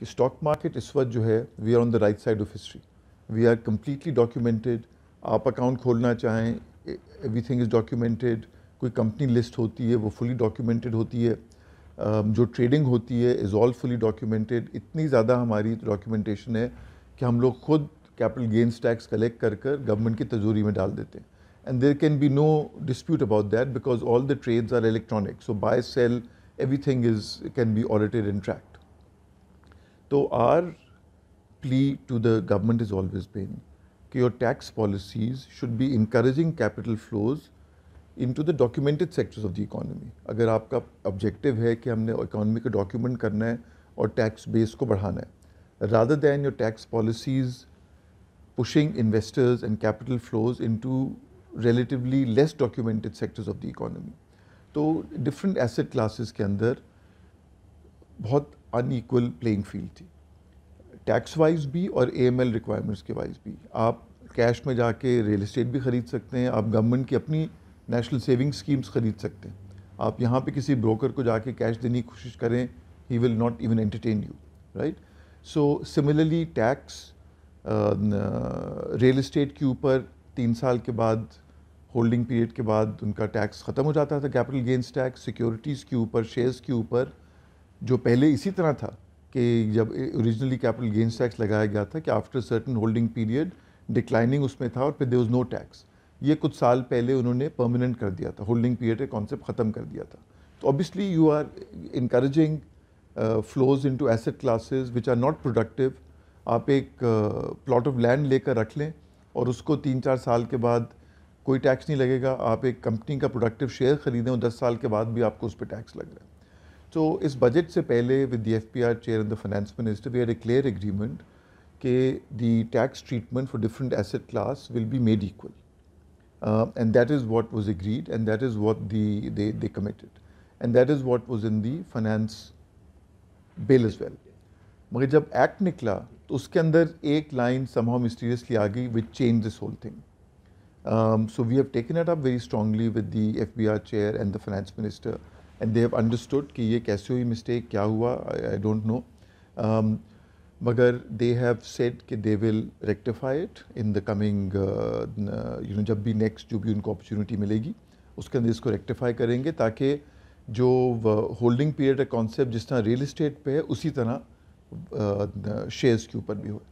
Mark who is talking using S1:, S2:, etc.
S1: कि stock market इस वक्त जो है we are on the right side of history we are completely documented आप अकाउंट खोलना चाहें एवरी थिंग इज़ डॉक्यूमेंटेड कोई कंपनी लिस्ट होती है वो फुली डॉक्यूमेंटेड होती है um, जो ट्रेडिंग होती है इज़ ऑल फुली डॉक्यूमेंटेड इतनी ज़्यादा हमारी डॉक्यूमेंटेशन है कि हम लोग खुद कैपिटल गेंस टैक्स कलेक्ट कर कर गवर्नमेंट की तजूरी में डाल देते हैं and there can be no dispute about that because all the trades are electronic so buy sell everything is can be audited and tracked तो our plea to the government is always been कि your tax policies should be encouraging capital flows into the documented sectors of the economy अगर आपका objective है कि हमने economy को document करना है और टैक्स बेस को बढ़ाना है rather than your tax policies pushing investors and capital flows into relatively less documented sectors of the economy तो डिफरेंट एसेट क्लासेस के अंदर बहुत अनईक्वल प्लेइंग फील्ड थी टैक्स वाइज भी और ए एम एल रिक्वायरमेंट्स के wise भी आप कैश में जाके रियल इस्टेट भी ख़रीद सकते हैं आप गवर्नमेंट की अपनी नेशनल सेविंग स्कीम्स ख़रीद सकते हैं आप यहाँ पे किसी ब्रोकर को जाके कैश देने की कोशिश करें he will not even entertain you right so similarly tax real estate के ऊपर तीन साल के बाद होल्डिंग पीरियड के बाद उनका टैक्स ख़त्म हो जाता था कैपिटल गेंस टैक्स सिक्योरिटीज़ के ऊपर शेयर्स के ऊपर जो पहले इसी तरह था कि जब ओरिजिनली कैपिटल गेंस टैक्स लगाया गया था कि after certain holding period declining उसमें था और फिर देर नो टैक्स ये कुछ साल पहले उन्होंने परमानेंट कर दिया था होल्डिंग पीरियड का कॉन्सेप्ट ख़त्म कर दिया था तो obviously you are increasing flows into asset classes which are not productive आप एक प्लॉट ऑफ लैंड लेकर रख लें और उसको तीन चार साल के बाद कोई टैक्स नहीं लगेगा आप एक कंपनी का प्रोडक्टिव शेयर खरीदें और दस साल के बाद भी आपको उस पर टैक्स लग रहा है So, this budget se pehle with the FPR chair and the finance minister, we had a clear agreement that the tax treatment for different asset class will be made equal. Uh, and that is what was agreed and that is what they, committed. And that is what was in the finance bill as well. But when the act nikla, uske andar ek line somehow mysteriously aagi which changed this whole thing. Um, so we have taken it up very strongly with the FBR chair and the finance minister. And they have understood कि ये कैसे हुई mistake क्या हुआ I don't know मगर दे have said कि they will rectify it in the coming you know जब भी नेक्स्ट जो भी उनको अपॉर्चुनिटी मिलेगी उसके अंदर इसको रेक्टिफाई करेंगे ताकि जो होल्डिंग uh, पीरियड का कॉन्सेप्ट जिस तरह रियल इस्टेट पे है उसी तरह शेयर्स uh, के ऊपर भी हो